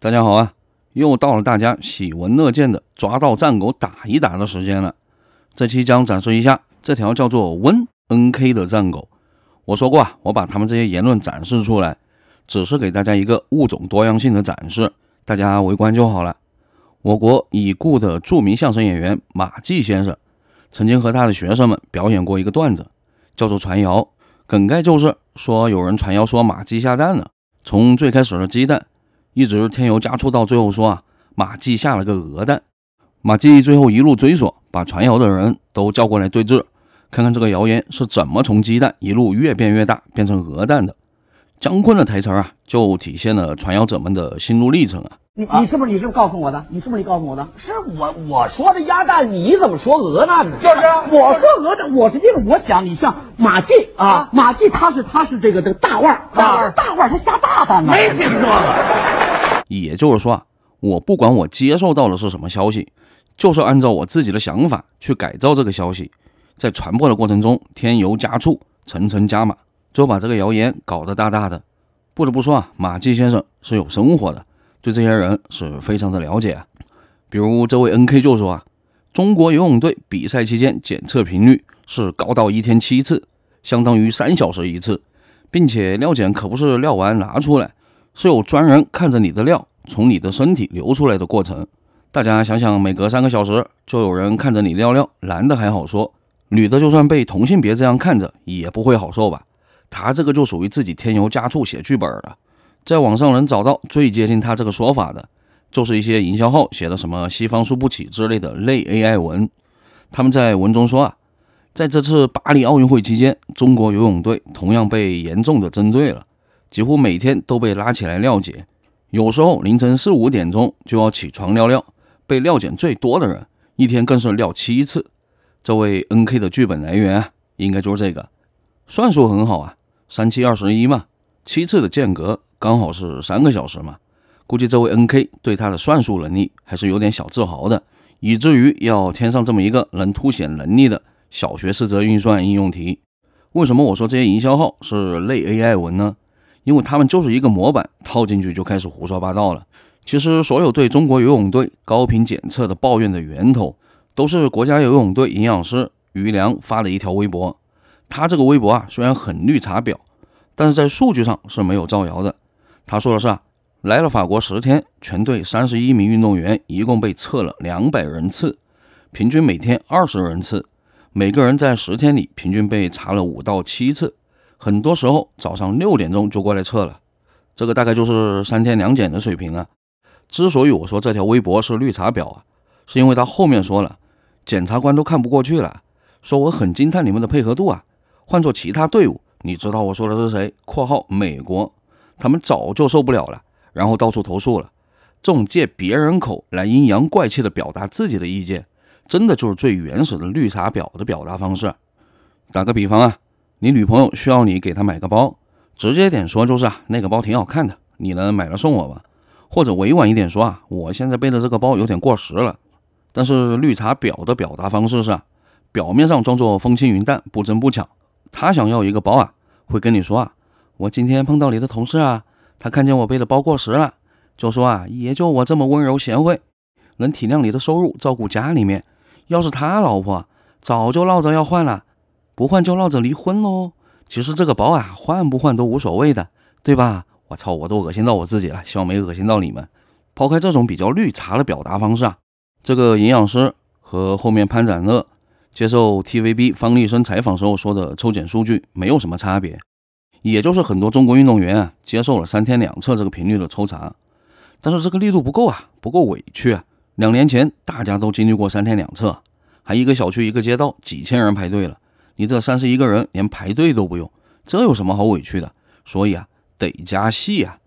大家好啊，又到了大家喜闻乐见的抓到战狗打一打的时间了。这期将展示一下这条叫做温 nk 的战狗。我说过啊，我把他们这些言论展示出来，只是给大家一个物种多样性的展示，大家围观就好了。我国已故的著名相声演员马季先生，曾经和他的学生们表演过一个段子，叫做“传谣”。梗概就是说，有人传谣说马季下蛋了，从最开始的鸡蛋。一直添油加醋，到最后说啊，马季下了个鹅蛋。马季最后一路追索，把传谣的人都叫过来对质，看看这个谣言是怎么从鸡蛋一路越变越大，变成鹅蛋的。姜昆的台词啊，就体现了传谣者们的心路历程啊。你你是不是你是不是告诉我的？你是不是你告诉我的？是我我说的鸭蛋，你怎么说鹅蛋呢？就是我说鹅蛋，我是因为我想你像马季啊，马季他是他是这个这个大腕儿，大腕儿大腕儿他下大蛋呢，没听说。也就是说啊，我不管我接受到的是什么消息，就是按照我自己的想法去改造这个消息，在传播的过程中添油加醋、层层加码，就把这个谣言搞得大大的。不得不说啊，马季先生是有生活的，对这些人是非常的了解啊。比如这位 NK 就说啊，中国游泳队比赛期间检测频率是高到一天七次，相当于三小时一次，并且尿检可不是尿完拿出来。是有专人看着你的尿从你的身体流出来的过程。大家想想，每隔三个小时就有人看着你尿尿，男的还好说，女的就算被同性别这样看着也不会好受吧？他这个就属于自己添油加醋写剧本了。在网上能找到最接近他这个说法的，就是一些营销号写的什么“西方输不起”之类的类 AI 文。他们在文中说啊，在这次巴黎奥运会期间，中国游泳队同样被严重的针对了。几乎每天都被拉起来尿检，有时候凌晨四五点钟就要起床尿尿。被尿检最多的人，一天更是尿七次。这位 N K 的剧本来源啊，应该就是这个。算术很好啊，三七二十一嘛，七次的间隔刚好是三个小时嘛。估计这位 N K 对他的算术能力还是有点小自豪的，以至于要添上这么一个能凸显能力的小学四则运算应用题。为什么我说这些营销号是类 AI 文呢？因为他们就是一个模板套进去就开始胡说八道了。其实，所有对中国游泳队高频检测的抱怨的源头，都是国家游泳队营养师于良发的一条微博。他这个微博啊，虽然很绿茶婊，但是在数据上是没有造谣的。他说的是啊，来了法国十天，全队三十一名运动员一共被测了两百人次，平均每天二十人次，每个人在十天里平均被查了五到七次。很多时候早上六点钟就过来测了，这个大概就是三天两检的水平了。之所以我说这条微博是绿茶婊啊，是因为他后面说了，检察官都看不过去了，说我很惊叹你们的配合度啊。换做其他队伍，你知道我说的是谁？（括号美国）他们早就受不了了，然后到处投诉了。这种借别人口来阴阳怪气的表达自己的意见，真的就是最原始的绿茶婊的表达方式。打个比方啊。你女朋友需要你给她买个包，直接点说就是啊，那个包挺好看的，你能买了送我吗？或者委婉一点说啊，我现在背的这个包有点过时了。但是绿茶婊的表达方式是，啊，表面上装作风轻云淡，不争不抢。她想要一个包啊，会跟你说啊，我今天碰到你的同事啊，他看见我背的包过时了，就说啊，也就我这么温柔贤惠，能体谅你的收入，照顾家里面。要是他老婆，早就闹着要换了。不换就闹着离婚喽！其实这个包啊，换不换都无所谓的，对吧？我操，我都恶心到我自己了，希望没恶心到你们。抛开这种比较绿茶的表达方式啊，这个营养师和后面潘展乐接受 TVB 方力申采访时候说的抽检数据没有什么差别，也就是很多中国运动员啊接受了三天两测这个频率的抽查，但是这个力度不够啊，不够委屈啊！两年前大家都经历过三天两测，还一个小区一个街道几千人排队了。你这三十一个人连排队都不用，这有什么好委屈的？所以啊，得加戏啊。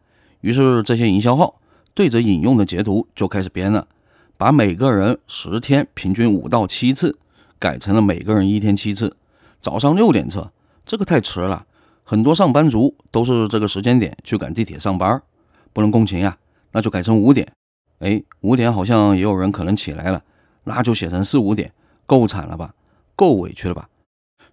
于是这些营销号对着引用的截图就开始编了，把每个人十天平均五到七次改成了每个人一天七次。早上六点测，这个太迟了，很多上班族都是这个时间点去赶地铁上班，不能共情呀。那就改成五点。哎，五点好像也有人可能起来了，那就写成四五点，够惨了吧？够委屈了吧？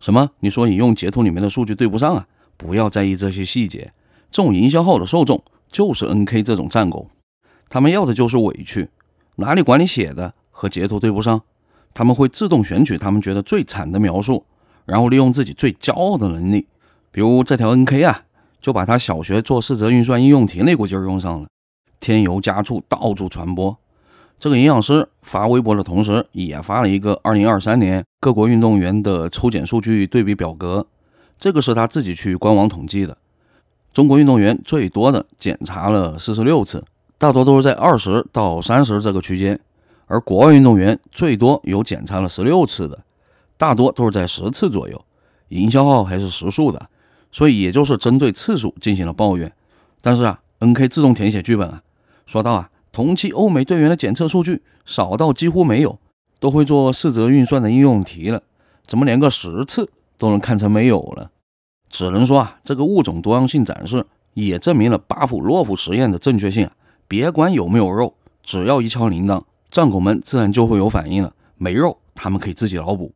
什么？你说引用截图里面的数据对不上啊？不要在意这些细节。这种营销号的受众就是 N K 这种战狗，他们要的就是委屈，哪里管你写的和截图对不上？他们会自动选取他们觉得最惨的描述，然后利用自己最骄傲的能力，比如这条 N K 啊，就把他小学做四则运算应用题那股劲用上了，添油加醋，到处传播。这个营养师发微博的同时，也发了一个二零二三年各国运动员的抽检数据对比表格。这个是他自己去官网统计的。中国运动员最多的检查了四十六次，大多都是在二十到三十这个区间；而国外运动员最多有检查了十六次的，大多都是在十次左右。营销号还是实数的，所以也就是针对次数进行了抱怨。但是啊，N K 自动填写剧本啊，刷到啊。同期欧美队员的检测数据少到几乎没有，都会做四则运算的应用题了，怎么连个十次都能看成没有了？只能说啊，这个物种多样性展示也证明了巴甫洛夫实验的正确性啊。别管有没有肉，只要一敲铃铛，战狗们自然就会有反应了。没肉，他们可以自己脑补。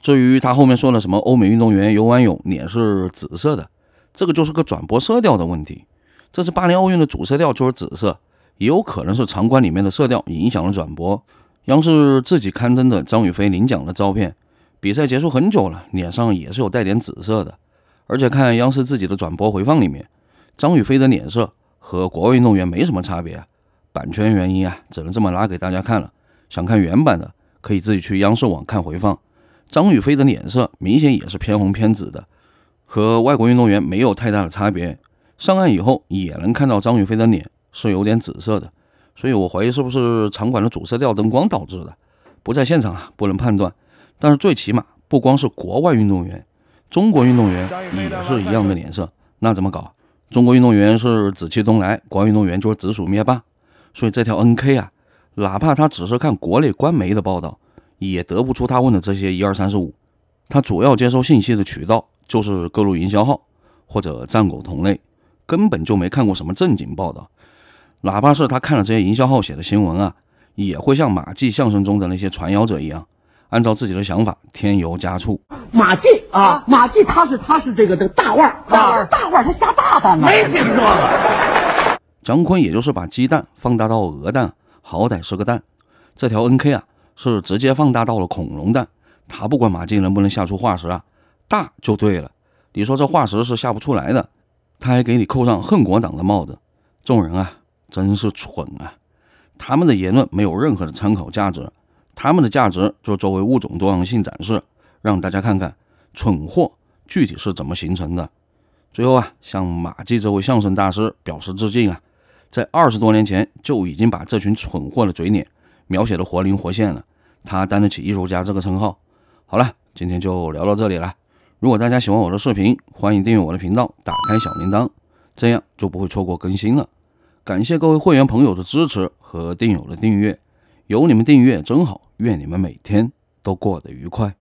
至于他后面说了什么欧美运动员游完泳脸是紫色的，这个就是个转播色调的问题。这是巴黎奥运的主色调就是紫色。也有可能是场馆里面的色调影响了转播。央视自己刊登的张雨霏领奖的照片，比赛结束很久了，脸上也是有带点紫色的。而且看央视自己的转播回放里面，张雨霏的脸色和国外运动员没什么差别。版权原因啊，只能这么拉给大家看了。想看原版的，可以自己去央视网看回放。张雨霏的脸色明显也是偏红偏紫的，和外国运动员没有太大的差别。上岸以后也能看到张雨霏的脸。是有点紫色的，所以我怀疑是不是场馆的主色调灯光导致的。不在现场啊，不能判断。但是最起码不光是国外运动员，中国运动员也是一样的脸色。那怎么搞？中国运动员是紫气东来，国外运动员就是紫薯灭霸。所以这条 N K 啊，哪怕他只是看国内官媒的报道，也得不出他问的这些一二三四五。他主要接收信息的渠道就是各路营销号或者战狗同类，根本就没看过什么正经报道。哪怕是他看了这些营销号写的新闻啊，也会像马季相声中的那些传谣者一样，按照自己的想法添油加醋。马季啊，马季他是他是这个这个大腕儿，大腕儿大腕儿他下大单呢？没听说过。姜昆也就是把鸡蛋放大到鹅蛋，好歹是个蛋。这条 N K 啊，是直接放大到了恐龙蛋。他不管马季能不能下出化石啊，大就对了。你说这化石是下不出来的，他还给你扣上恨国党的帽子。众人啊。真是蠢啊！他们的言论没有任何的参考价值，他们的价值就作为物种多样性展示，让大家看看蠢货具体是怎么形成的。最后啊，向马季这位相声大师表示致敬啊，在二十多年前就已经把这群蠢货的嘴脸描写的活灵活现了，他担得起艺术家这个称号。好了，今天就聊到这里了。如果大家喜欢我的视频，欢迎订阅我的频道，打开小铃铛，这样就不会错过更新了。感谢各位会员朋友的支持和听友的订阅，有你们订阅真好，愿你们每天都过得愉快。